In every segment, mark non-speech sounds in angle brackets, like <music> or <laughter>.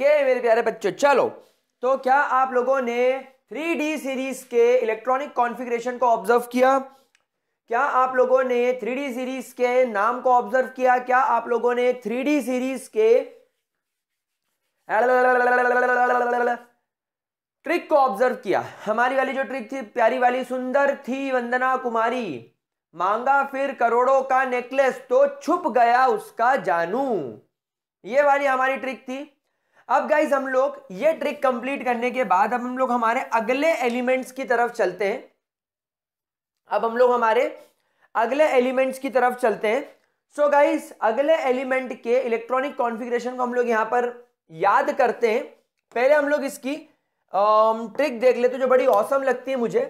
okay मेरे प्यारे बच्चों चलो तो क्या आप लोगों ने थ्री डी सीरीज के इलेक्ट्रॉनिक कॉन्फ़िगरेशन को ऑब्जर्व किया क्या आप लोगों ने थ्री डी सीरीज के नाम को ऑब्जर्व किया क्या आप लोगों ने थ्री डी सीरीज के ट्रिक को ऑब्जर्व किया हमारी वाली जो ट्रिक थी प्यारी वाली सुंदर थी वंदना कुमारी मांगा फिर करोड़ों का नेकलेस तो छुप गया उसका जानू ये वाली हमारी ट्रिक थी अब गाइज हम लोग ये ट्रिक कंप्लीट करने के बाद अब हम लोग हमारे अगले एलिमेंट्स की तरफ चलते हैं अब हम लोग हमारे अगले एलिमेंट्स की तरफ चलते हैं सो so गाइज अगले एलिमेंट के इलेक्ट्रॉनिक कॉन्फ़िगरेशन को हम लोग यहाँ पर याद करते हैं पहले हम लोग इसकी ट्रिक देख लेते हैं जो बड़ी औसम लगती है मुझे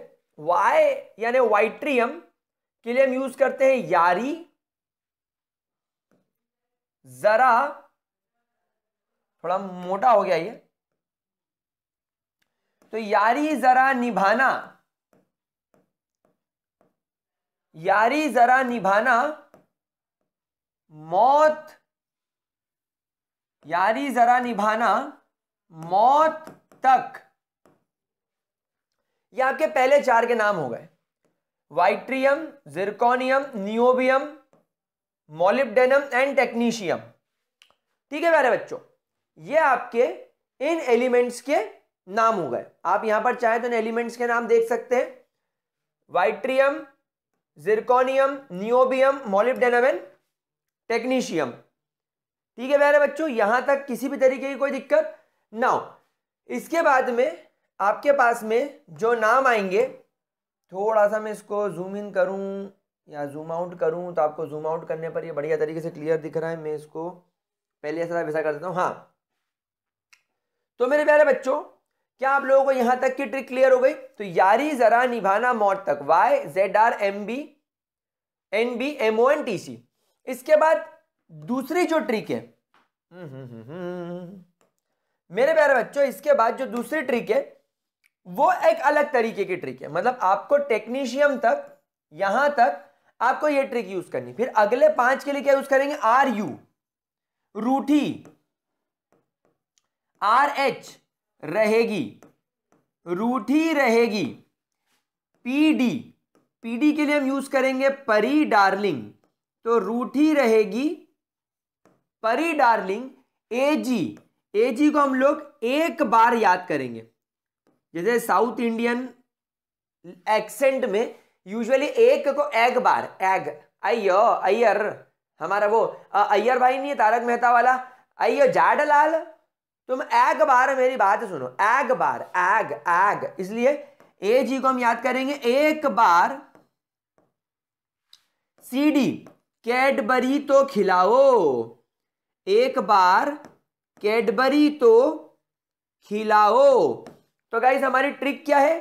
वाई यानी वाइट्रियम के लिए हम यूज़ करते हैं यारी ज़रा थोड़ा मोटा हो गया ये तो यारी जरा निभाना यारी जरा निभाना मौत यारी जरा निभाना मौत तक ये आपके पहले चार के नाम हो गए yttrium zirconium niobium molybdenum and technetium ठीक है प्यारे बच्चों ये आपके इन एलिमेंट्स के नाम हो गए आप यहां पर चाहे तो इन एलिमेंट्स के नाम देख सकते हैं yttrium zirconium niobium molybdenum technetium ठीक है मेरे बच्चों यहां तक किसी भी तरीके की कोई दिक्कत ना हो इसके बाद में आपके पास में जो नाम आएंगे थोड़ा सा मैं इसको जूम इन करूं या जूम आउट करूं तो आपको जूम आउट करने पर ये बढ़िया तरीके से क्लियर दिख रहा है मैं इसको पहले ऐसा वैसा कर देता हूँ हाँ तो मेरे प्यारे बच्चों क्या आप लोगों को यहां तक की ट्रिक क्लियर हो गई तो यारी जरा निभाना मौत तक Y Z R M B N B M O N T C इसके बाद दूसरी जो ट्रिक है हम्म, हम्म, हम्म, मेरे प्यारे बच्चों इसके बाद जो दूसरी ट्रिक है वो एक अलग तरीके की ट्रिक है मतलब आपको टेक्नीशियम तक यहां तक आपको ये ट्रिक यूज करनी फिर अगले पांच के लिए क्या यूज करेंगे आर यू रूठी आर एच रहेगी रूठी रहेगी पी डी पी डी के लिए हम यूज करेंगे परी डार्लिंग तो रूठी रहेगी परी डार्लिंग ए जी ए जी को हम लोग एक बार याद करेंगे जैसे साउथ इंडियन एक्सेंट में यूजुअली एक को एग बार एग अयो अयर हमारा वो अयर भाई नहीं है तारक मेहता वाला अयो जाडलाल तुम तो एग बार मेरी बात सुनो एग बार एग एग इसलिए ए जी को हम याद करेंगे एक बार सी डी कैडबरी तो खिलाओ एक बार कैडबरी तो खिलाओ तो गाइज हमारी ट्रिक क्या है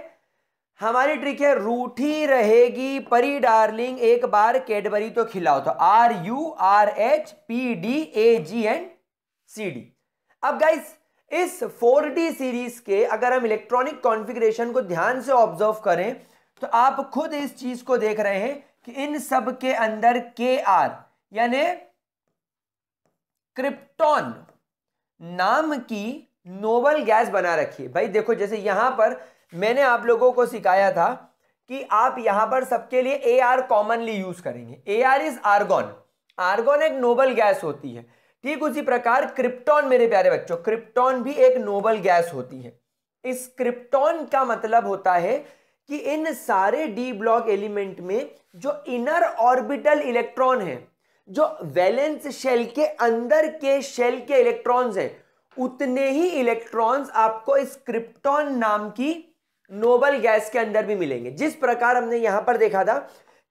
हमारी ट्रिक है रूठी रहेगी परी डार्लिंग एक बार कैडबरी तो खिलाओ तो R U R H P D A G and C D अब गाइस इस 4D सीरीज के अगर हम इलेक्ट्रॉनिक कॉन्फ़िगरेशन को ध्यान से ऑब्जर्व करें तो आप खुद इस चीज को देख रहे हैं कि इन सब के अंदर के आर यानी क्रिप्टॉन नाम की नोबल गैस बना रखी है भाई देखो जैसे यहां पर मैंने आप लोगों को सिखाया था कि आप यहां पर सबके लिए ए आर कॉमनली यूज करेंगे A R is argon argon एक नोबल गैस होती है ठीक उसी प्रकार क्रिप्टॉन मेरे प्यारे बच्चों क्रिप्टॉन भी एक नोबल गैस होती है इस क्रिप्टॉन का मतलब होता है कि इन सारे डी ब्लॉक एलिमेंट में जो इनर ऑर्बिटल इलेक्ट्रॉन है जो वैलेंस शेल के अंदर के शेल के इलेक्ट्रॉन्स हैं उतने ही इलेक्ट्रॉन्स आपको इस क्रिप्टॉन नाम की नोबल गैस के अंदर भी मिलेंगे जिस प्रकार हमने यहां पर देखा था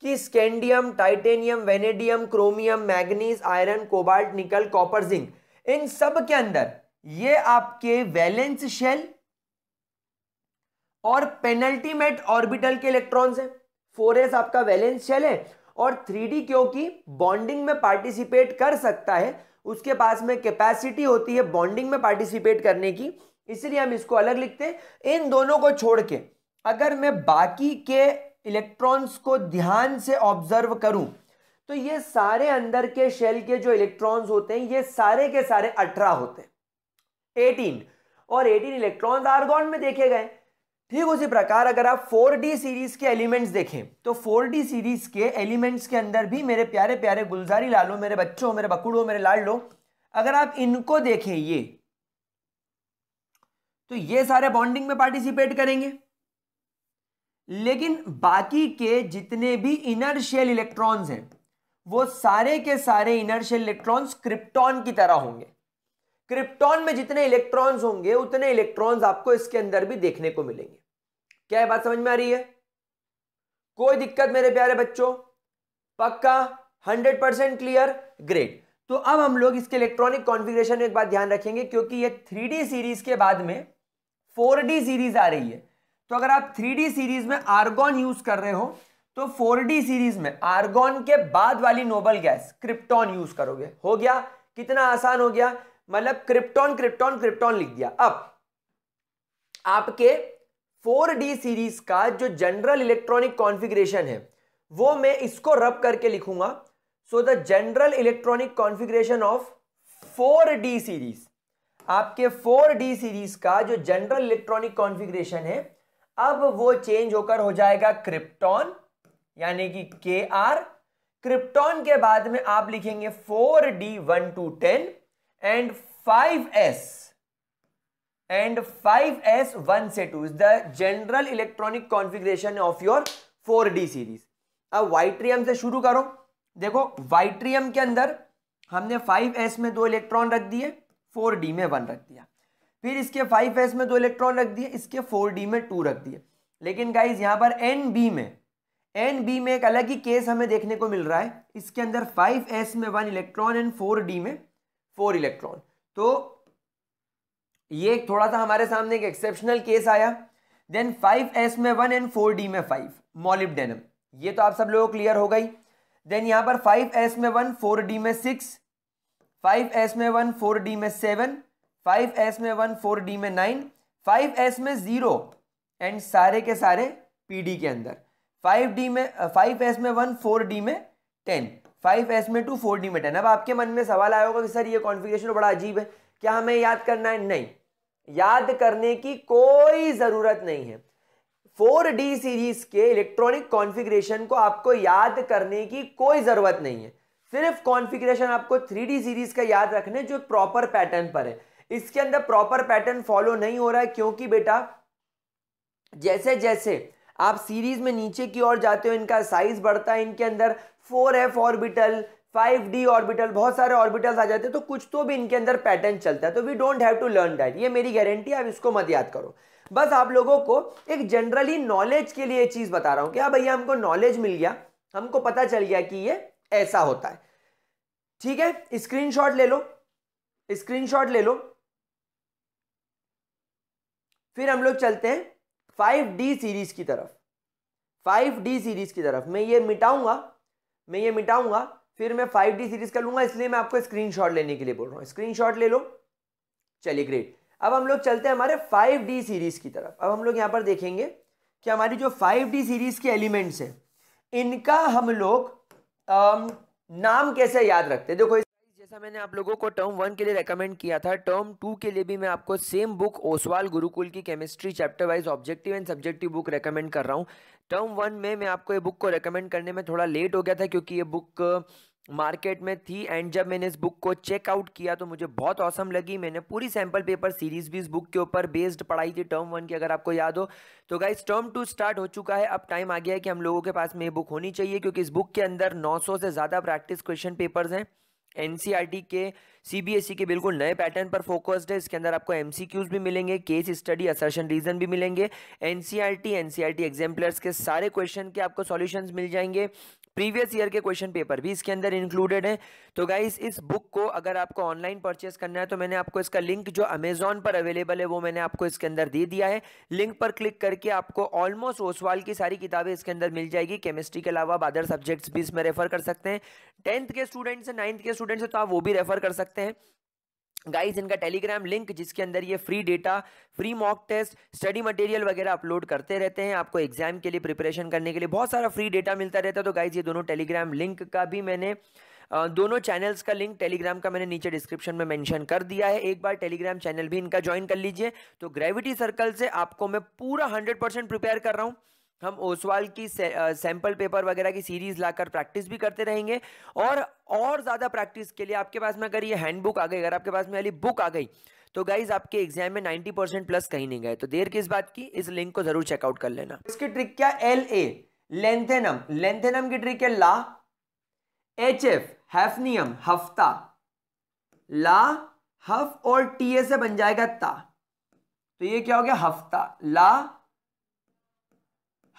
कि scandium titanium vanadium chromium manganese iron cobalt nickel copper zinc इन सब के अंदर ये आपके वैलेंस शेल और पेनल्टीमेट ऑर्बिटल के इलेक्ट्रॉन्स हैं 4s आपका वैलेंस शेल है और डी क्योंकि बॉन्डिंग में पार्टिसिपेट कर सकता है उसके पास में कैपेसिटी होती है बॉन्डिंग में पार्टिसिपेट करने की इसलिए हम इसको अलग लिखते हैं इन दोनों को छोड़ के अगर मैं बाकी के इलेक्ट्रॉन्स को ध्यान से ऑब्जर्व करूं तो ये सारे अंदर के शेल के जो इलेक्ट्रॉन्स होते हैं ये सारे के सारे अठारह होते हैं एटीन और एटीन इलेक्ट्रॉन आर्गोन में देखे गए ठीक उसी प्रकार अगर आप डी सीरीज के एलिमेंट्स देखें तो डी सीरीज के एलिमेंट्स के अंदर भी मेरे प्यारे प्यारे गुलजारी लालो मेरे बच्चों मेरे बकुड़ो मेरे लाल लो अगर आप इनको देखें ये तो ये सारे बॉन्डिंग में पार्टिसिपेट करेंगे लेकिन बाकी के जितने भी इनर्शियल इलेक्ट्रॉन्स हैं वो सारे के सारे इनर्शियल इलेक्ट्रॉन्स क्रिप्टॉन की तरह होंगे क्रिप्टॉन में जितने इलेक्ट्रॉन्स होंगे उतने इलेक्ट्रॉन्स आपको इसके अंदर भी देखने को मिलेंगे क्या बात समझ में आ रही है कोई दिक्कत मेरे प्यारे बच्चों पक्का हंड्रेड परसेंट क्लियर ग्रेट तो अब हम लोग इसके इलेक्ट्रॉनिक कॉन्फ़िगरेशन में एक बात ध्यान रखेंगे क्योंकि ये थ्री सीरीज के बाद में फोर सीरीज आ रही है तो अगर आप थ्री सीरीज में आर्गोन यूज कर रहे हो तो 4D सीरीज में आर्गोन के बाद वाली नोबल गैस क्रिप्टॉन यूज करोगे हो गया कितना आसान हो गया मतलब क्रिप्टॉन क्रिप्टॉन क्रिप्टॉन लिख दिया अब आपके 4D सीरीज का जो जनरल इलेक्ट्रॉनिक कॉन्फ़िगरेशन है वो मैं इसको रब करके लिखूंगा so the general electronic configuration of 4D series आपके 4D सीरीज का जो जनरल इलेक्ट्रॉनिक कॉन्फ़िगरेशन है अब वो चेंज होकर हो जाएगा क्रिप्टॉन यानी कि के आर क्रिप्टॉन के बाद में आप लिखेंगे four D one two ten and five S and five S one से two is the general electronic configuration of your four D series अब वाइट्रियम से शुरू करो देखो वाइट्रियम के अंदर हमने फाइव एस में दो इलेक्ट्रॉन रख दिए फोर डी में वन रख दिया फिर इसके फाइव एस में दो इलेक्ट्रॉन रख दिए इसके फोर डी में टू रख दिए लेकिन गाइज यहाँ पर एन बी में एन बी में एक अलग ही केस हमें देखने को मिल रहा है इसके अंदर फाइव एस में one electron and four D में फोर इलेक्ट्रॉन तो ये एक थोड़ा सा हमारे सामने एक एक्सेप्शनल केस आया देन फाइव एस में वन एंड फोर डी में फाइव मॉलिबडेनम ये तो आप सब लोगों को क्लियर हो गई देन यहाँ पर फाइव एस में वन फोर डी में सिक्स फाइव एस में वन फोर डी में सेवन फाइव एस में वन फोर डी में नाइन फाइव एस में ज़ीरो एंड सारे के सारे पी डी के अंदर फाइव डी में फाइव एस में वन फोर डी में टेन फाइव एस में टू फोर डी में टेन अब आपके मन में सवाल आया होगा कि सर ये कॉन्फ़िगरेशन बड़ा अजीब है क्या हमें याद करना है नहीं याद करने की कोई ज़रूरत नहीं है फोर डी सीरीज के इलेक्ट्रॉनिक कॉन्फ़िगरेशन को आपको याद करने की कोई ज़रूरत नहीं है सिर्फ कॉन्फ़िगरेशन आपको थ्री डी सीरीज का याद रखने जो प्रॉपर पैटर्न पर है इसके अंदर प्रॉपर पैटर्न फॉलो नहीं हो रहा है क्योंकि बेटा जैसे जैसे आप सीरीज में नीचे की ओर जाते हो इनका साइज बढ़ता है इनके अंदर four F orbital five D orbital बहुत सारे ऑर्बिटल्स आ जाते हैं तो कुछ तो भी इनके अंदर पैटर्न चलता है तो we don't have to learn that ये मेरी गारंटी है आप इसको मत याद करो बस आप लोगों को एक जनरली नॉलेज के लिए चीज़ बता रहा हूं कि हाँ भैया हमको नॉलेज मिल गया हमको पता चल गया कि ये ऐसा होता है ठीक है स्क्रीनशॉट ले लो स्क्रीनशॉट ले लो फिर हम लोग चलते हैं फाइव डी सीरीज की तरफ फाइव डी सीरीज की तरफ मैं ये मिटाऊंगा मैं ये मिटाऊंगा फिर मैं फाइव डी सीरीज कर लूंगा इसलिए मैं आपको स्क्रीनशॉट लेने के लिए बोल रहा हूँ शॉट ले लो चलिए ग्रेट अब हम लोग चलते हैं हमारे फाइव डी सीरीज की तरफ अब हम लोग यहाँ पर देखेंगे कि हमारी जो फाइव डी सीरीज के एलिमेंट्स हैं इनका हम लोग नाम कैसे याद रखते हैं देखो जैसा मैंने आप लोगों को टर्म वन के लिए रेकमेंड किया था टर्म टू के लिए भी मैं आपको सेम बुक ओसवाल गुरुकुल की chemistry chapter wise objective and subjective book recommend कर रहा हूँ टर्म वन में मैं आपको ये बुक को रेकमेंड करने में थोड़ा लेट हो गया था क्योंकि ये बुक मार्केट uh, में थी एंड जब मैंने इस बुक को चेकआउट किया तो मुझे बहुत औसम लगी मैंने पूरी सैम्पल पेपर सीरीज भी इस बुक के ऊपर बेस्ड पढ़ाई थी टर्म वन की अगर आपको याद हो तो गाइस टर्म टू स्टार्ट हो चुका है अब टाइम आ गया है कि हम लोगों के पास में ये बुक होनी चाहिए क्योंकि इस बुक के अंदर 900 से ज़्यादा प्रैक्टिस क्वेश्चन पेपर्स हैं एनसीईआरटी के सीबीएसई के बिल्कुल नए पैटर्न पर फोकस्ड है इसके अंदर आपको एमसीक्यूज भी मिलेंगे केस स्टडी असर्शन रीजन भी मिलेंगे एनसीईआरटी एनसीईआरटी एग्जाम्पलर्स के सारे क्वेश्चन के आपको सॉल्यूशंस मिल जाएंगे प्रीवियस ईयर के क्वेश्चन पेपर भी इसके अंदर इंक्लूडेड है तो गाइस इस बुक को अगर आपको ऑनलाइन परचेस करना है तो मैंने आपको इसका लिंक जो अमेजोन पर अवेलेबल है वो मैंने आपको इसके अंदर दे दिया है लिंक पर क्लिक करके आपको ऑलमोस्ट ओसवाल की सारी किताबें इसके अंदर मिल जाएगी केमिस्ट्री के अलावा अदर सब्जेक्ट्स भी इसमें रेफर कर सकते हैं टेंथ के स्टूडेंट्स नाइन्थ के स्टूडेंट्स हैं तो आप वो भी रेफर कर सकते हैं गाइस इनका टेलीग्राम लिंक जिसके अंदर ये free data free mock test study material वगैरह अपलोड करते रहते हैं आपको एग्जाम के लिए प्रिपरेशन करने के लिए बहुत सारा फ्री डेटा मिलता रहता है तो गाइस ये दोनों टेलीग्राम लिंक का भी मैंने दोनों चैनल्स का लिंक टेलीग्राम का मैंने नीचे डिस्क्रिप्शन में मेंशन कर दिया है एक बार टेलीग्राम चैनल भी इनका ज्वाइन कर लीजिए तो ग्रेविटी सर्कल से आपको मैं पूरा हंड्रेड परसेंट प्रिपेयर कर रहा हूँ हम ओसवाल की से, सैंपल पेपर वगैरह की सीरीज़ लाकर प्रैक्टिस भी करते रहेंगे और और ज़्यादा प्रैक्टिस के लिए आपके पास में अगर ये हैंडबुक आ गई अगर आपके पास में अली बुक आ गई तो गाइज आपके एग्जाम में 90 परसेंट प्लस कहीं नहीं गए तो देर किस बात की इस लिंक को जरूर चेकआउट कर लेना इसकी ट्रिक क्या एल ए लेंथेनम लेंथेनम की ट्रिक है ला एच एफ हैफनियम हफ्ता ला हफ और टी ए से बन जाएगा ता तो ये क्या हो गया हफ्ता ला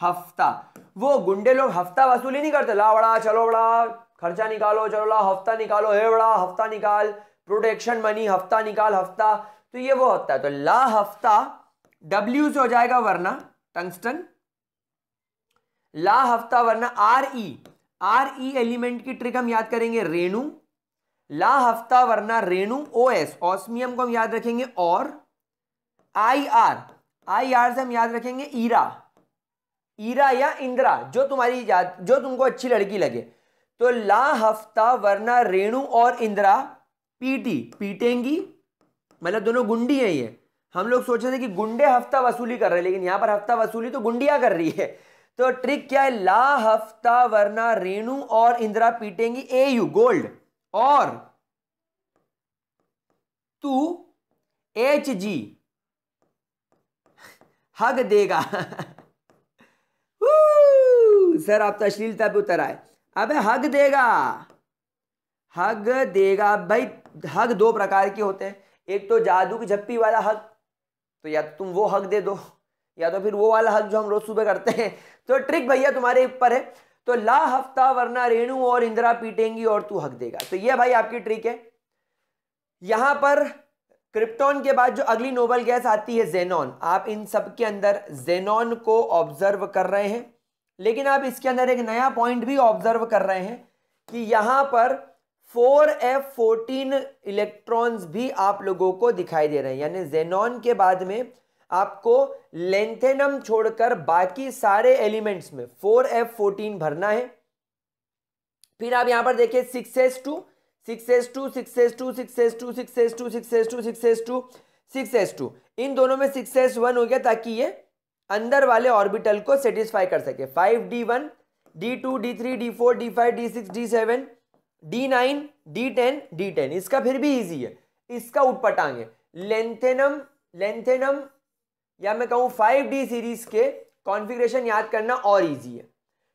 हफ्ता वो गुंडे लोग हफ्ता वसूली नहीं करते ला बड़ा चलो बड़ा खर्चा निकालो चलो ला हफ्ता निकालो हे बड़ा हफ्ता निकाल प्रोटेक्शन मनी हफ्ता निकाल हफ्ता तो ये वो होता है तो ला हफ्ता डब्ल्यू से हो जाएगा वरना टंगस्टन ला हफ्ता वरना R E R E element की ट्रिक हम याद करेंगे रेणु ला हफ्ता वरना रेणु ओ एस ऑस्मियम को हम याद रखेंगे और आई आर आई आर से हम याद रखेंगे ईरा ईरा या इंदिरा जो तुम्हारी याद जो तुमको अच्छी लड़की लगे तो ला हफ्ता वरना रेणु और इंदिरा पीटी पीटेंगी मतलब दोनों गुंडी हैं ये हम लोग सोच रहे थे कि गुंडे हफ्ता वसूली कर रहे हैं लेकिन यहाँ पर हफ्ता वसूली तो गुंडिया कर रही है तो ट्रिक क्या है ला हफ्ता वरना रेणु और इंदिरा पीटेंगी ए यू गोल्ड और तू एच जी हग देगा <laughs> सर आप तश्लीलता पे उतर आए अबे हक देगा हग देगा भाई हक दो प्रकार के होते हैं एक तो जादू की झप्पी वाला हक तो या तो तुम वो हक दे दो या तो फिर वो वाला हक जो हम रोज सुबह करते हैं तो ट्रिक भैया तुम्हारे ऊपर है तो ला हफ्ता वरना रेणु और इंदिरा पीटेंगी और तू हक देगा तो ये भाई आपकी ट्रिक है यहां पर क्रिप्टॉन के बाद जो अगली नोबल गैस आती है जेनॉन आप इन सब के अंदर जेनॉन को ऑब्जर्व कर रहे हैं लेकिन आप इसके अंदर एक नया पॉइंट भी ऑब्जर्व कर रहे हैं कि यहां पर 4F14 इलेक्ट्रॉन्स भी आप लोगों को दिखाई दे रहे हैं यानी जेनॉन के बाद में आपको लेंथेनम छोड़कर बाकी सारे एलिमेंट्स में 4F14 भरना है फिर आप यहां पर देखिए six S two six S two six S two six S two six S two six S two six S two इन दोनों में सिक्स एस वन हो गया ताकि ये अंदर वाले ऑर्बिटल को सेटिस्फाई कर सके five D one D two D three D four D five D six D seven D nine D ten D ten इसका फिर भी ईजी है इसका उटपटांग लेंथेनम लेंथेनम या मैं कहूँ फाइव डी सीरीज के कॉन्फिग्रेशन याद करना और ईजी है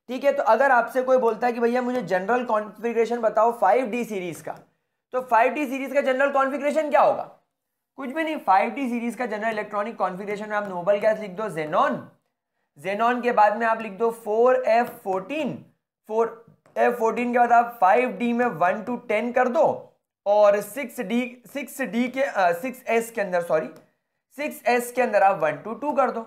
ठीक है तो अगर आपसे कोई बोलता है कि भैया मुझे जनरल कॉन्फ़िगरेशन बताओ फाइव डी सीरीज़ का तो फाइव डी सीरीज़ का जनरल कॉन्फ़िगरेशन क्या होगा कुछ भी नहीं फाइव डी सीरीज़ का जनरल इलेक्ट्रॉनिक कॉन्फ़िगरेशन में आप नोबल गैस लिख दो जेनॉन जेनॉन के बाद में आप लिख दो four F fourteen four F fourteen के बाद आप फाइव डी में वन टू टेन कर दो और सिक्स डी सिक्स डी के सिक्स एस के अंदर सॉरी सिक्स एस के अंदर आप वन टू टू कर दो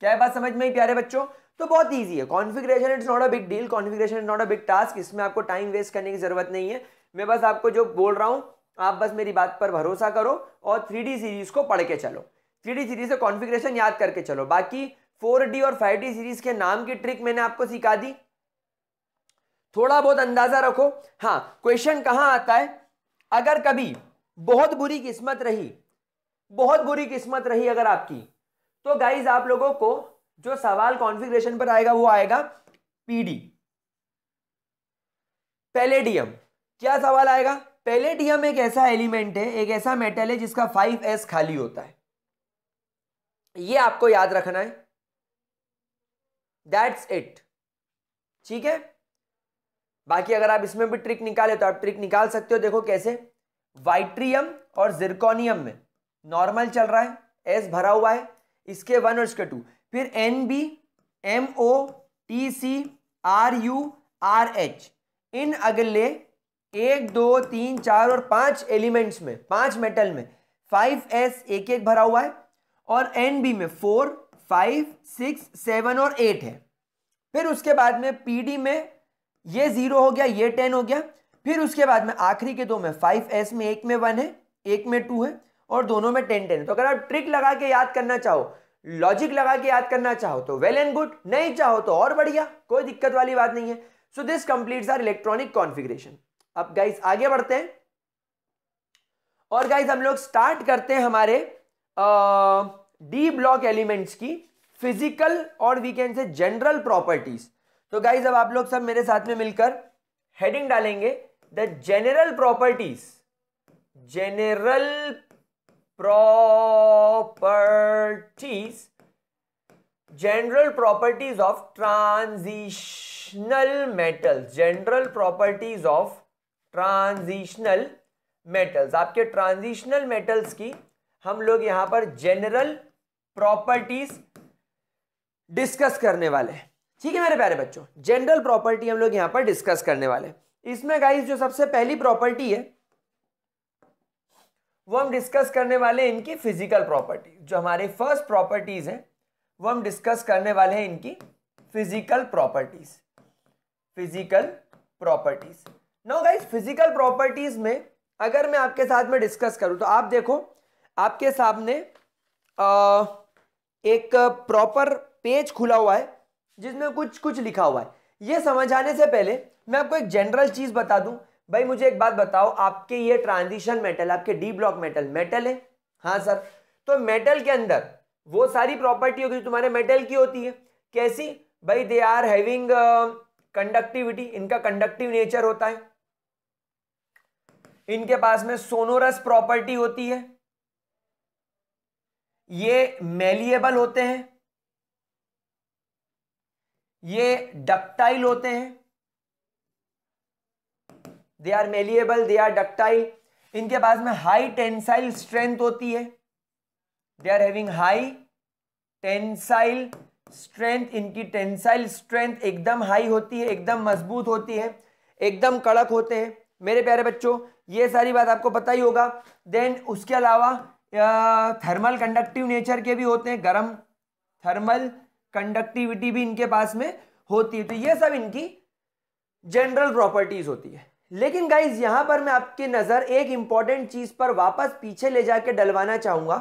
क्या बात समझ में ही प्यारे बच्चों तो बहुत ईजी है configuration it's not a big deal configuration is not a big task इसमें आपको टाइम वेस्ट करने की जरूरत नहीं है मैं बस आपको जो बोल रहा हूँ आप बस मेरी बात पर भरोसा करो और थ्री सीरीज को पढ़ के चलो थ्री सीरीज से कॉन्फिग्रेशन याद करके चलो बाकी फोर डी और फाइव डी सीरीज के नाम की ट्रिक मैंने आपको सिखा दी थोड़ा बहुत अंदाजा रखो हाँ क्वेश्चन कहाँ आता है अगर कभी बहुत बुरी किस्मत रही बहुत बुरी किस्मत रही अगर आपकी तो गाइज आप लोगों को जो सवाल कॉन्फ़िगरेशन पर आएगा वो आएगा पीडी पैलेडियम क्या सवाल आएगा पैलेडियम एक ऐसा एलिमेंट है एक ऐसा मेटल है जिसका फाइव एस खाली होता है ये आपको याद रखना है दैट्स इट ठीक है बाकी अगर आप इसमें भी ट्रिक निकाले तो आप ट्रिक निकाल सकते हो देखो कैसे वाइट्रियम और जिरकोनियम में नॉर्मल चल रहा है एस भरा हुआ है इसके वन और इसके टू फिर N B M O T C R U R H इन अगले एक दो तीन चार और पांच एलिमेंट्स में पांच मेटल में फाइव एस एक एक भरा हुआ है और एन बी में फोर फाइव सिक्स सेवन और एट है फिर उसके बाद में पी डी में ये ज़ीरो हो गया ये टेन हो गया फिर उसके बाद में आखिरी के दो में फाइव एस में एक में वन है एक में टू है और दोनों में टेन टेन है तो अगर आप ट्रिक लगा के याद करना चाहो लॉजिक लगा के याद करना चाहो तो वेल एंड गुड नहीं चाहो तो और बढ़िया कोई दिक्कत वाली बात नहीं है so this complete our electronic configuration अब गाइस आगे बढ़ते हैं और गाइस हम लोग स्टार्ट करते हैं हमारे डी ब्लॉक एलिमेंट्स की फिजिकल और we can say general properties तो गाइज अब आप लोग सब मेरे साथ में मिलकर हेडिंग डालेंगे the general properties general properties general properties of transitional metals general properties of transitional metals आपके transitional metals की हम लोग यहाँ पर general properties डिस्कस करने वाले हैं ठीक है मेरे प्यारे बच्चों जनरल प्रॉपर्टी हम लोग यहाँ पर डिस्कस करने वाले हैं इसमें गाइस जो सबसे पहली प्रॉपर्टी है वो हम डिस्कस करने वाले हैं इनकी फिजिकल प्रॉपर्टी जो हमारे फर्स्ट प्रॉपर्टीज हैं वो हम डिस्कस करने वाले हैं इनकी physical properties physical properties no guys physical properties में अगर मैं आपके साथ में डिस्कस करूं तो आप देखो आपके सामने आ, एक प्रॉपर पेज खुला हुआ है जिसमें कुछ कुछ लिखा हुआ है ये समझाने से पहले मैं आपको एक जनरल चीज़ बता दूं भाई मुझे एक बात बताओ आपके ये ट्रांजिशन मेटल आपके डी ब्लॉक मेटल मेटल है हाँ सर तो मेटल के अंदर वो सारी प्रॉपर्टी होगी तुम्हारे मेटल की होती है कैसी भाई दे आर हैविंग कंडक्टिविटी इनका कंडक्टिव नेचर होता है इनके पास में सोनोरस प्रॉपर्टी होती है ये मेलिएबल होते हैं ये डक्टाइल होते हैं they are malleable they are ductile इनके पास में हाई टेंसाइल स्ट्रेंथ होती है they are having high tensile strength इनकी टेंसाइल स्ट्रेंथ एकदम हाई होती है एकदम मजबूत होती है एकदम कड़क होते हैं मेरे प्यारे बच्चों ये सारी बात आपको पता ही होगा देन उसके अलावा थर्मल कंडक्टिव नेचर के भी होते हैं गर्म थर्मल कंडक्टिविटी भी इनके पास में होती है तो ये सब इनकी जनरल प्रॉपर्टीज होती है लेकिन गाइज यहां पर मैं आपकी नजर एक इंपॉर्टेंट चीज पर वापस पीछे ले जाके डलवाना चाहूंगा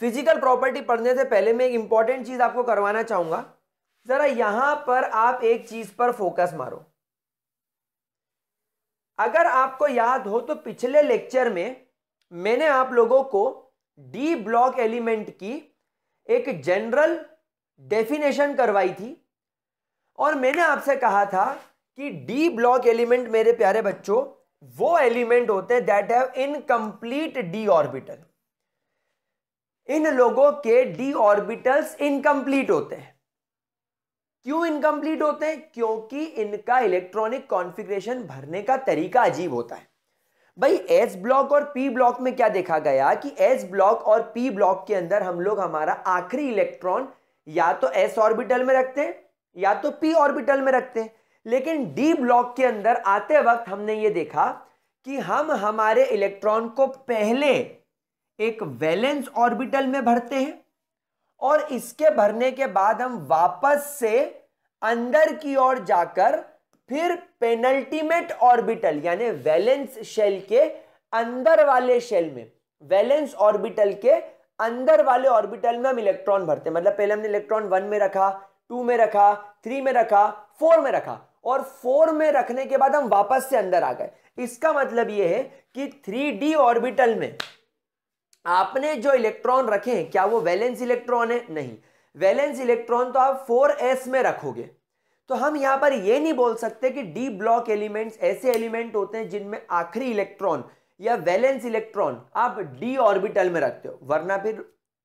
फिजिकल प्रॉपर्टी पढ़ने से पहले मैं एक इंपॉर्टेंट चीज आपको करवाना चाहूंगा जरा यहां पर आप एक चीज पर फोकस मारो अगर आपको याद हो तो पिछले लेक्चर में मैंने आप लोगों को डी ब्लॉक एलिमेंट की एक जनरल डेफिनेशन करवाई थी और मैंने आपसे कहा था कि डी ब्लॉक एलिमेंट मेरे प्यारे बच्चों वो एलिमेंट होते हैं that have incomplete D orbital इन लोगों के डी ऑर्बिटल्स इनकम्प्लीट होते हैं क्यों इनकम्प्लीट होते हैं क्योंकि इनका इलेक्ट्रॉनिक कॉन्फ़िगरेशन भरने का तरीका अजीब होता है भाई एस ब्लॉक और पी ब्लॉक में क्या देखा गया कि एस ब्लॉक और पी ब्लॉक के अंदर हम लोग हमारा आखिरी इलेक्ट्रॉन या तो एस ऑर्बिटल में रखते हैं या तो पी ऑर्बिटल में रखते हैं लेकिन डी ब्लॉक के अंदर आते वक्त हमने ये देखा कि हम हमारे इलेक्ट्रॉन को पहले एक वैलेंस ऑर्बिटल में भरते हैं और इसके भरने के बाद हम वापस से अंदर की ओर जाकर फिर पेनल्टीमेट ऑर्बिटल यानी वैलेंस शेल के अंदर वाले शेल में वैलेंस ऑर्बिटल के अंदर वाले ऑर्बिटल में हम इलेक्ट्रॉन भरते हैं मतलब पहले हमने इलेक्ट्रॉन वन में रखा टू में रखा थ्री में रखा फोर में रखा और फोर में रखने के बाद हम वापस से अंदर आ गए इसका मतलब यह है कि थ्री डी ऑर्बिटल में आपने जो इलेक्ट्रॉन रखे हैं क्या वो वैलेंस इलेक्ट्रॉन है नहीं वैलेंस इलेक्ट्रॉन तो आप फोर एस में रखोगे तो हम यहां पर ये नहीं बोल सकते कि डी ब्लॉक एलिमेंट्स ऐसे एलिमेंट होते हैं जिनमें आखिरी इलेक्ट्रॉन या वैलेंस इलेक्ट्रॉन आप डी ऑर्बिटल में रखते हो वरना फिर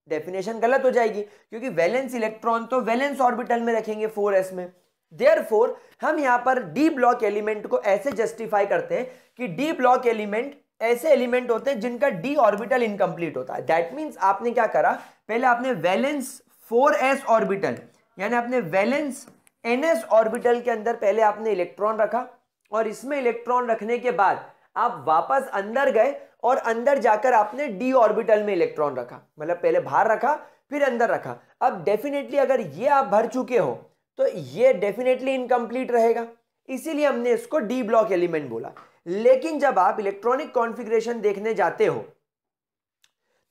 डेफिनेशन गलत हो जाएगी क्योंकि वैलेंस इलेक्ट्रॉन तो वैलेंस ऑर्बिटल में रखेंगे फोर एस में देयरफॉर हम यहां पर डी ब्लॉक एलिमेंट को ऐसे जस्टिफाई करते हैं कि डी ब्लॉक एलिमेंट ऐसे एलिमेंट होते हैं जिनका डी ऑर्बिटल इनकम्प्लीट होता है दैट मीन्स आपने क्या करा पहले आपने वैलेंस फोर एस ऑर्बिटल यानी आपने वैलेंस एन एस ऑर्बिटल के अंदर पहले आपने इलेक्ट्रॉन रखा और इसमें इलेक्ट्रॉन रखने के बाद आप वापस अंदर गए और अंदर जाकर आपने डी ऑर्बिटल में इलेक्ट्रॉन रखा मतलब पहले बाहर रखा फिर अंदर रखा अब डेफिनेटली अगर ये आप भर चुके हो तो ये डेफिनेटली इनकम्प्लीट रहेगा इसीलिए हमने इसको डी ब्लॉक एलिमेंट बोला लेकिन जब आप इलेक्ट्रॉनिक कॉन्फ़िगरेशन देखने जाते हो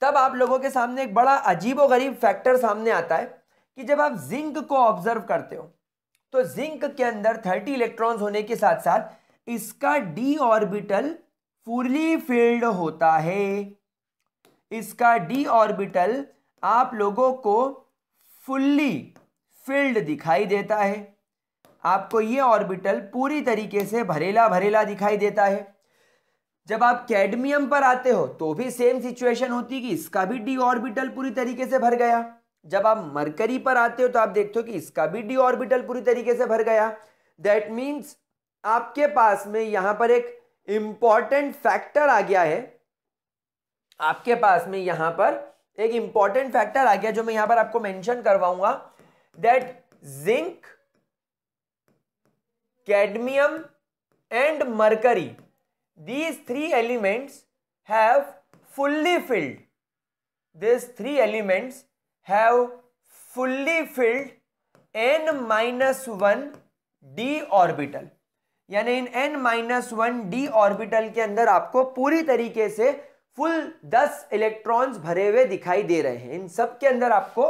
तब आप लोगों के सामने एक बड़ा अजीबोगरीब फैक्टर सामने आता है कि जब आप जिंक को ऑब्जर्व करते हो तो जिंक के अंदर 30 इलेक्ट्रॉन्स होने के साथ साथ इसका डी ऑर्बिटल फुली फिल्ड होता है इसका डी ऑर्बिटल आप लोगों को फुल्ली फील्ड दिखाई देता है आपको ये ऑर्बिटल पूरी तरीके से भरेला भरेला दिखाई देता है जब आप कैडमियम पर आते हो तो भी सेम सिचुएशन होती कि इसका भी डी ऑर्बिटल पूरी तरीके से भर गया जब आप मरकरी पर आते हो तो आप देखते हो कि इसका भी डी ऑर्बिटल पूरी तरीके से भर गया दैट मीन्स आपके पास में यहां पर एक इंपॉर्टेंट फैक्टर आ गया है आपके पास में यहां पर एक इंपॉर्टेंट फैक्टर आ गया जो मैं यहां पर आपको मेंशन करवाऊंगा that zinc cadmium and mercury these three elements have fully filled these three elements have fully filled n minus 1 d orbital यानी इन n minus one D orbital के अंदर आपको पूरी तरीके से फुल 10 इलेक्ट्रॉन्स भरे हुए दिखाई दे रहे हैं इन सब के अंदर आपको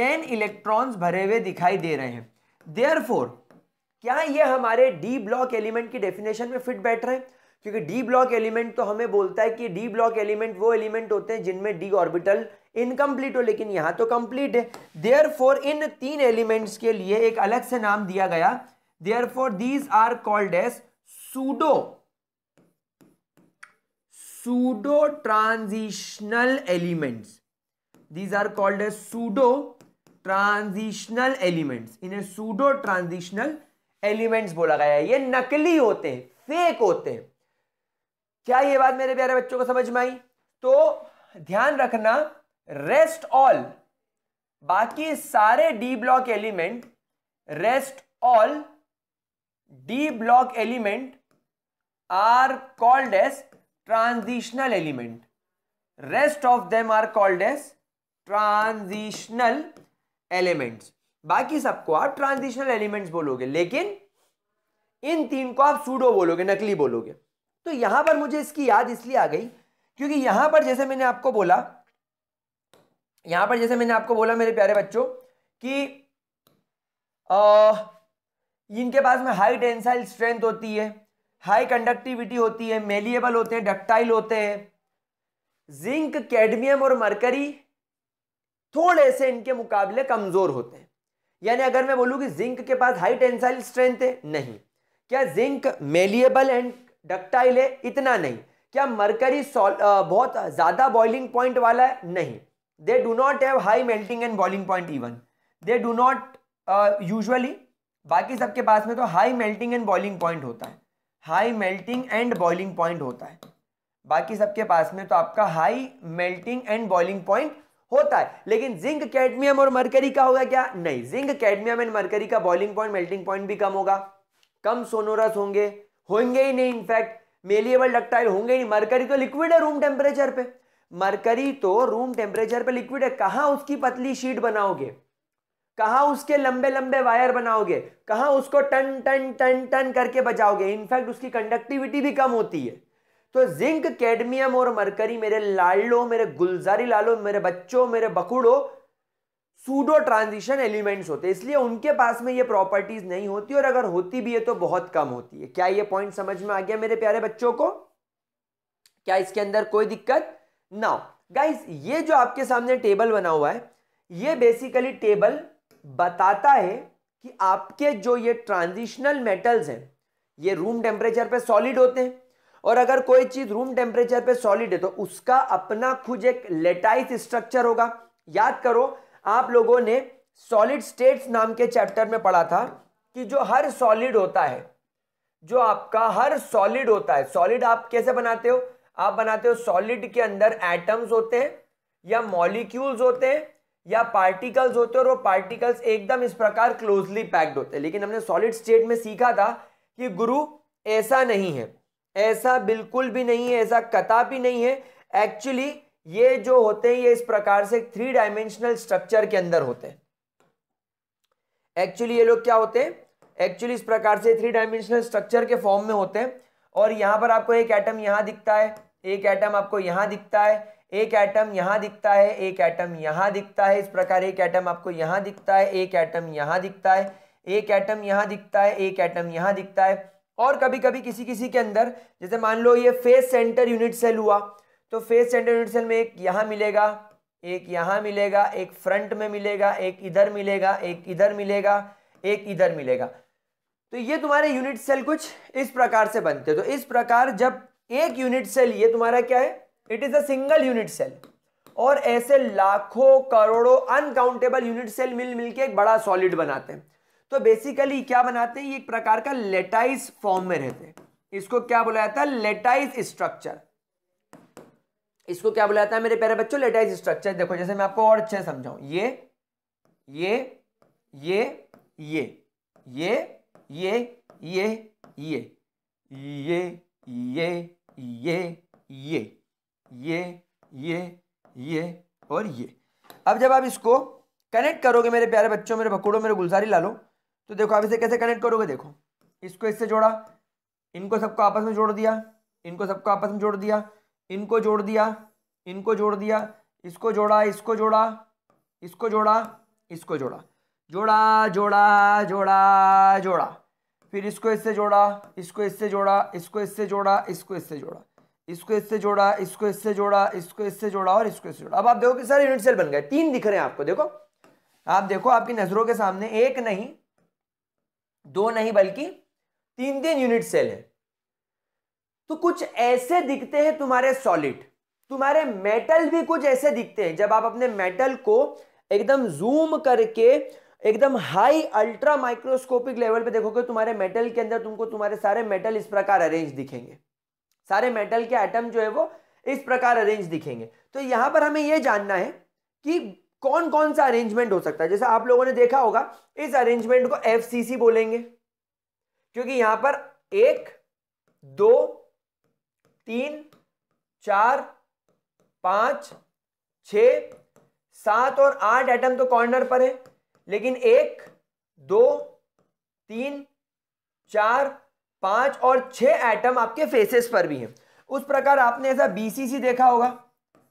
टेन इलेक्ट्रॉन्स भरे हुए दिखाई दे रहे हैं देयर क्या ये हमारे डी ब्लॉक एलिमेंट की डेफिनेशन में फिट बैठ रहे हैं क्योंकि डी ब्लॉक एलिमेंट तो हमें बोलता है कि डी ब्लॉक एलिमेंट वो एलिमेंट होते हैं जिनमें डी ऑर्बिटल इनकम्प्लीट हो लेकिन यहाँ तो कम्प्लीट है देयर फॉर इन तीन एलिमेंट्स के लिए एक अलग से नाम दिया गया there four these are called as pseudo pseudo transitional elements these are called as pseudo transitional elements इन्हें सूडो ट्रांजिशनल एलिमेंट्स बोला गया है ये नकली होते हैं फेक होते हैं क्या ये बात मेरे प्यारे बच्चों को समझ में आई तो ध्यान रखना रेस्ट ऑल बाकी सारे D block element rest all D block element are called as transitional element rest of them are called as transitional elements बाकी सबको आप ट्रांजिशनल एलिमेंट्स बोलोगे लेकिन इन तीन को आप सूडो बोलोगे नकली बोलोगे तो यहां पर मुझे इसकी याद इसलिए आ गई क्योंकि यहां पर जैसे मैंने आपको बोला यहां पर जैसे मैंने आपको बोला मेरे प्यारे बच्चों कि आ, इनके पास में हाई टेंसाइल स्ट्रेंथ होती है हाई कंडक्टिविटी होती है मेलिएबल होते हैं डक्टाइल होते हैं जिंक कैडमियम और मरकरी थोड़े से इनके मुकाबले कमजोर होते हैं यानी अगर मैं बोलूँ कि जिंक के पास हाई टेंसाइल स्ट्रेंथ है नहीं क्या जिंक मेलिएबल एंड डक्टाइल है इतना नहीं क्या मरकरी बहुत ज़्यादा बॉइलिंग पॉइंट वाला है नहीं they do not have high melting and boiling point even they do not usually बाकी सबके पास में तो high melting and boiling point होता है high melting and boiling point होता है बाकी सबके पास में तो आपका high melting and boiling point होता है लेकिन जिंक कैडमियम और मरकरी का होगा क्या नहीं जिंक कैडमियम एंड मरकरी का बॉइलिंग पॉइंट मेल्टिंग पॉइंट भी कम होगा कम सोनोरस होंगे होंगे ही नहीं इनफैक्ट मेलिएबल डक्टाइल होंगे नहीं मरकरी तो लिक्विड है रूम टेम्परेचर पे मरकरी तो रूम टेम्परेचर पे लिक्विड है कहां उसकी पतली शीट बनाओगे कहा उसके लंबे लंबे वायर बनाओगे कहा उसको टन टन टन टन करके बचाओगे इनफैक्ट उसकी कंडक्टिविटी भी कम होती है तो जिंक कैडमियम और मरकरी मेरे लालो मेरे गुलजारी लालो मेरे बच्चों मेरे बकुड़ो सूडो ट्रांजिशन एलिमेंट्स होते हैं इसलिए उनके पास में ये प्रॉपर्टीज नहीं होती और अगर होती भी है तो बहुत कम होती है क्या ये पॉइंट समझ में आ गया मेरे प्यारे बच्चों को क्या इसके अंदर कोई दिक्कत ना गाइज ये जो आपके सामने टेबल बना हुआ है ये बेसिकली टेबल बताता है कि आपके जो ये ट्रांजिशनल मेटल्स हैं ये रूम टेम्परेचर पे सॉलिड होते हैं और अगर कोई चीज रूम टेम्परेचर पे सॉलिड है तो उसका अपना खुद एक लेटाइस स्ट्रक्चर होगा याद करो आप लोगों ने सॉलिड स्टेट्स नाम के चैप्टर में पढ़ा था कि जो हर सॉलिड होता है जो आपका हर सॉलिड होता है सॉलिड आप कैसे बनाते हो आप बनाते हो सॉलिड के अंदर एटम्स होते हैं या मॉलिक्यूल्स होते हैं या पार्टिकल्स होते हैं और वो पार्टिकल्स एकदम इस प्रकार क्लोजली पैक्ड होते हैं लेकिन हमने सॉलिड स्टेट में सीखा था कि गुरु ऐसा नहीं है ऐसा बिल्कुल भी नहीं है ऐसा कता भी नहीं है एक्चुअली ये जो होते हैं ये इस प्रकार से थ्री डायमेंशनल स्ट्रक्चर के अंदर होते हैं एक्चुअली ये लोग क्या होते हैं एक्चुअली इस प्रकार से थ्री डायमेंशनल स्ट्रक्चर के फॉर्म में होते हैं और यहाँ पर आपको एक एटम यहां दिखता है एक एटम आपको यहां दिखता है एक एटम यहां दिखता है एक एटम यहां दिखता है इस प्रकार एक एटम आपको यहां दिखता है एक एटम यहां दिखता है एक एटम यहां दिखता है एक एटम यहां दिखता है और कभी कभी किसी किसी के अंदर जैसे मान लो ये फेस सेंटर यूनिट सेल हुआ तो फेस सेंटर यूनिट सेल में एक यहाँ मिलेगा एक यहाँ मिलेगा एक फ्रंट में मिलेगा एक इधर मिलेगा एक इधर मिलेगा एक इधर मिलेगा तो ये तुम्हारे यूनिट सेल कुछ इस प्रकार से बनते तो इस प्रकार जब एक यूनिट सेल ये तुम्हारा क्या है it is a single unit cell और ऐसे लाखों करोड़ों अनकाउंटेबल यूनिट सेल मिल मिलके एक बड़ा सॉलिड बनाते हैं तो बेसिकली क्या बनाते हैं ये एक प्रकार का लेटाइस फॉर्म में रहते हैं इसको क्या बोला जाता है लेटाइस स्ट्रक्चर इसको क्या बोला जाता है मेरे प्यारे बच्चों लेटाइस स्ट्रक्चर देखो जैसे मैं आपको और अच्छे समझाऊं ये ये ये ये ये ये ये ये ये ये ये ये ये ये ये और ये अब जब आप इसको कनेक्ट करोगे मेरे प्यारे बच्चों मेरे भकोड़ो मेरे गुलजारी लालो तो देखो आप इसे कैसे कनेक्ट करोगे देखो इसको इससे जोड़ा इनको सबको आपस में जोड़ दिया इनको सबको आपस में जोड़ दिया इनको जोड़ दिया इनको जोड़ दिया इसको जोड़ा इसको जोड़ा इसको जोड़ा इसको जोड़ा जोड़ा जोड़ा जोड़ा जोड़ा फिर इसको इससे जोड़ा इसको इससे जोड़ा इसको इससे जोड़ा इसको इससे जोड़ा इसको इससे जोड़ा इसको इससे जोड़ा इसको इससे जोड़ा और इसको इससे जोड़ा अब आप देखो कि सारे यूनिट सेल बन गए तीन दिख रहे हैं आपको देखो आप देखो आपकी नज़रों के सामने एक नहीं दो नहीं बल्कि तीन तीन यूनिट सेल है तो कुछ ऐसे दिखते हैं तुम्हारे सॉलिड तुम्हारे मेटल भी कुछ ऐसे दिखते हैं जब आप अपने मेटल को एकदम जूम करके एकदम हाई अल्ट्रा माइक्रोस्कोपिक लेवल पे देखोगे तुम्हारे मेटल के अंदर तुमको तुम्हारे सारे मेटल इस प्रकार अरेंज दिखेंगे सारे मेटल के आइटम जो है वो इस प्रकार अरेंज दिखेंगे तो यहां पर हमें यह जानना है कि कौन कौन सा अरेंजमेंट हो सकता है जैसे आप लोगों ने देखा होगा इस अरेंजमेंट को सी बोलेंगे क्योंकि यहां पर एक दो तीन चार पांच छ सात और आठ एटम तो कॉर्नर पर है लेकिन एक दो तीन चार पांच और छह एटम आपके फेसेस पर भी हैं उस प्रकार आपने ऐसा बीसीसी देखा होगा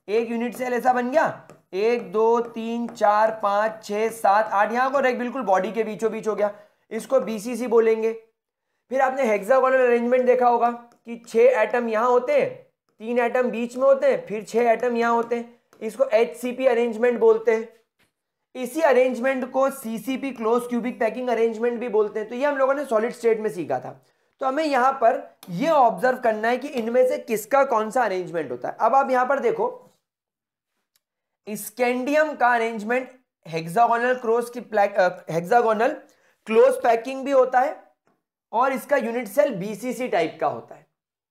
एक यूनिट सेल ऐसा बन गया एक दो तीन चार पाँच छह सात आठ यहाँ को बिल्कुल बॉडी के बीचों बीच हो गया इसको बीसीसी बोलेंगे फिर आपने हेक्सागोनल अरेंजमेंट देखा होगा कि छह एटम यहां होते हैं तीन एटम बीच में होते हैं फिर छह एटम यहां होते हैं इसको एच अरेंजमेंट बोलते हैं इसी अरेंजमेंट को CCP close cubic packing arrangement भी बोलते हैं तो ये हम लोगों ने सॉलिड स्टेट में सीखा था तो हमें यहाँ पर यह ऑब्जर्व करना है कि इनमें से किसका कौन सा अरेंजमेंट होता है अब आप यहां पर देखो स्कैंडियम का अरेंजमेंट हेक्सागोनल क्रोस की हेक्सागोनल क्लोज पैकिंग भी होता है और इसका यूनिट सेल बीसीसी टाइप का होता है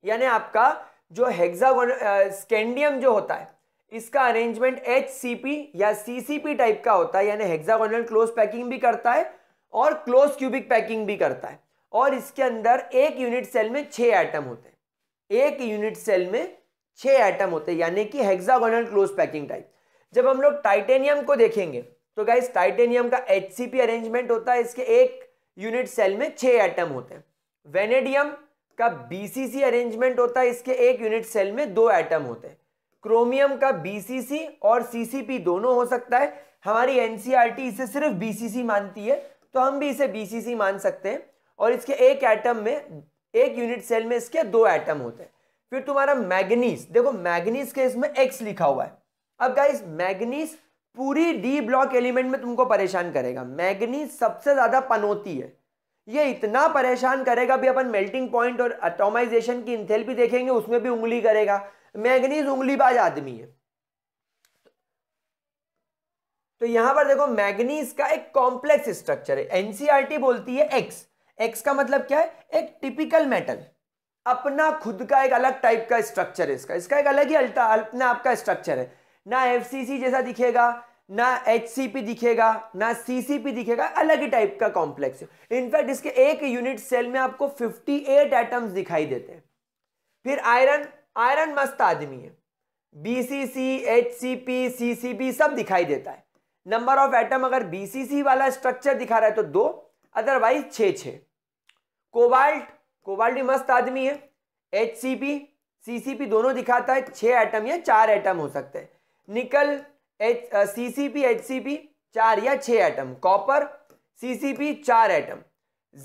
यानी आपका जो हेक्सागोनल स्कैंडियम जो होता है इसका अरेंजमेंट एच या सीसीपी टाइप का होता है यानी हेक्सागोनल क्लोज पैकिंग भी करता है और क्लोज क्यूबिक पैकिंग भी करता है और इसके अंदर एक यूनिट सेल में छह एटम होते हैं एक यूनिट सेल में छह एटम होते हैं यानी कि हेक्सागोनल क्लोज पैकिंग टाइप जब हम लोग टाइटेनियम को देखेंगे तो गाइस टाइटेनियम का एच अरेंजमेंट होता है इसके एक यूनिट सेल में छह एटम होते हैं वेनेडियम का बीसीसी अरेंजमेंट होता है इसके एक यूनिट सेल में दो एटम होते हैं क्रोमियम का बीसीसी और सीसीपी दोनों हो सकता है हमारी एनसीईआरटी e इसे सिर्फ बीसीसी मानती है तो हम भी इसे बीसीसी मान सकते हैं और इसके एक एटम में एक यूनिट सेल में इसके दो एटम होते हैं फिर तुम्हारा मैग्नीस देखो मैग्नीस के इसमें एक्स लिखा हुआ है अब गाइस मैग्नीस पूरी डी ब्लॉक एलिमेंट में तुमको परेशान करेगा मैग्नीस सबसे ज़्यादा पनौती है ये इतना परेशान करेगा भी अपन मेल्टिंग पॉइंट और अटोमाइजेशन की इंथेल भी देखेंगे उसमें भी उंगली करेगा मैग्नीज उंगलीबाज आदमी है तो यहां पर देखो मैग्नीज का एक कॉम्प्लेक्स स्ट्रक्चर है एनसीईआरटी e बोलती है एक्स एक्स का मतलब क्या है एक टिपिकल मेटल अपना खुद का एक अलग टाइप का स्ट्रक्चर है इसका इसका एक अलग ही अपना आपका स्ट्रक्चर है ना एफ जैसा दिखेगा ना एच दिखेगा ना सी दिखेगा अलग ही टाइप का कॉम्प्लेक्स है इनफैक्ट इसके एक यूनिट सेल में आपको 58 एटम्स दिखाई देते हैं फिर आयरन आयरन मस्त आदमी है B C C H C P C C P सब दिखाई देता है नंबर ऑफ एटम अगर बी सी सी वाला स्ट्रक्चर दिखा रहा है तो दो अदरवाइज छ छः कोबाल्ट कोबाल्ट मस्त आदमी है H C P C C P दोनों दिखाता है छह एटम या चार एटम हो सकते हैं nickel H C C P H C P चार या छः atom copper C C P चार atom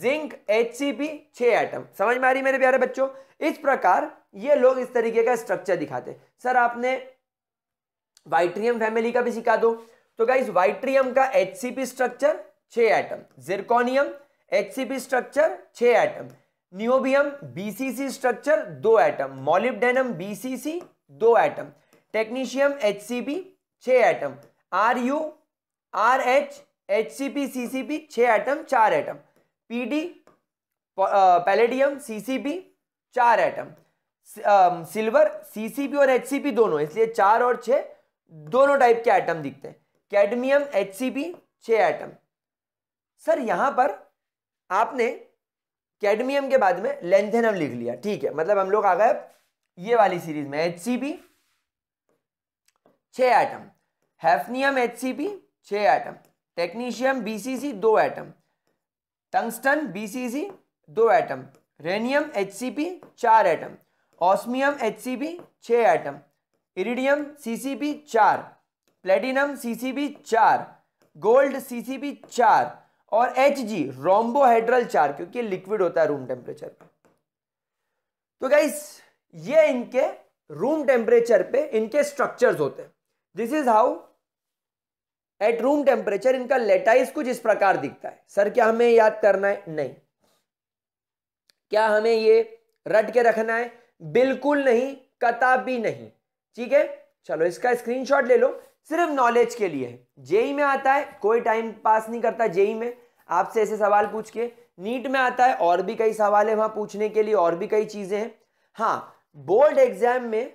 zinc H C P छः एटम समझ में आ रही मेरे प्यारे बच्चों इस प्रकार ये लोग इस तरीके का स्ट्रक्चर दिखाते सर आपने वाइट्रियम फैमिली का भी सिखा तो दो तो इस वाइट्रियम का एच सी पी स्ट्रक्चर छः atom zirconium H C P structure छः एटम नियोबियम सी स्ट्रक्चर दो एटम सी सी दो atom technetium H C B छः atom R U R H H C P C C P छः atom चार atom P D palladium C C P चार atom silver C C P और H C P दोनों इसलिए चार और छः दोनों टाइप के आइटम दिखते हैं कैडमियम एच सी पी छः आइटम सर यहाँ पर आपने कैडमियम के बाद में लेंथेनम लिख लिया ठीक है मतलब हम लोग आ गए ये वाली सीरीज में एच सी पी छः atom hafnium H C P छः atom technetium B C C दो atom tungsten B C C दो atom rhenium H C P चार atom osmium H C P छः atom iridium C C P चार platinum C C P चार gold C C P चार और H G रोम्बोहाइड्रल चार क्योंकि लिक्विड होता है रूम टेम्परेचर पर तो गाइस ये इनके रूम टेम्परेचर पे इनके स्ट्रक्चर्स होते हैं this is how at room temperature इनका लेटाइस कुछ इस प्रकार दिखता है सर क्या हमें याद करना है नहीं क्या हमें ये रट के रखना है बिल्कुल नहीं कता भी नहीं ठीक है चलो इसका स्क्रीनशॉट ले लो सिर्फ नॉलेज के लिए है जेई में आता है कोई टाइम पास नहीं करता जेई में आपसे ऐसे सवाल पूछ के नीट में आता है और भी कई सवाल है वहां पूछने के लिए और भी कई चीज़ें हैं हाँ बोर्ड एग्जाम में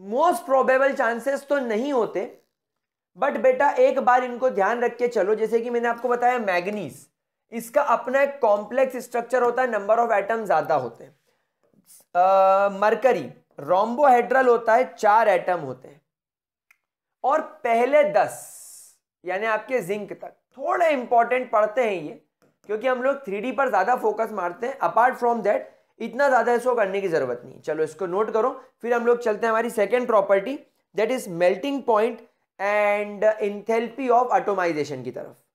मोस्ट प्रोबेबल चांसेस तो नहीं होते बट बेटा एक बार इनको ध्यान रख के चलो जैसे कि मैंने आपको बताया मैग्नीस इसका अपना एक कॉम्प्लेक्स स्ट्रक्चर होता है नंबर ऑफ एटम ज़्यादा होते हैं मरकरी रोम्बोहेड्रल होता है चार एटम होते हैं और पहले दस यानी आपके जिंक तक थोड़े इंपॉर्टेंट पढ़ते हैं ये क्योंकि हम लोग थ्री पर ज़्यादा फोकस मारते हैं अपार्ट फ्रॉम दैट इतना ज़्यादा इसको करने की ज़रूरत नहीं चलो इसको नोट करो फिर हम लोग चलते हैं हमारी second property that is melting point and enthalpy of atomization की तरफ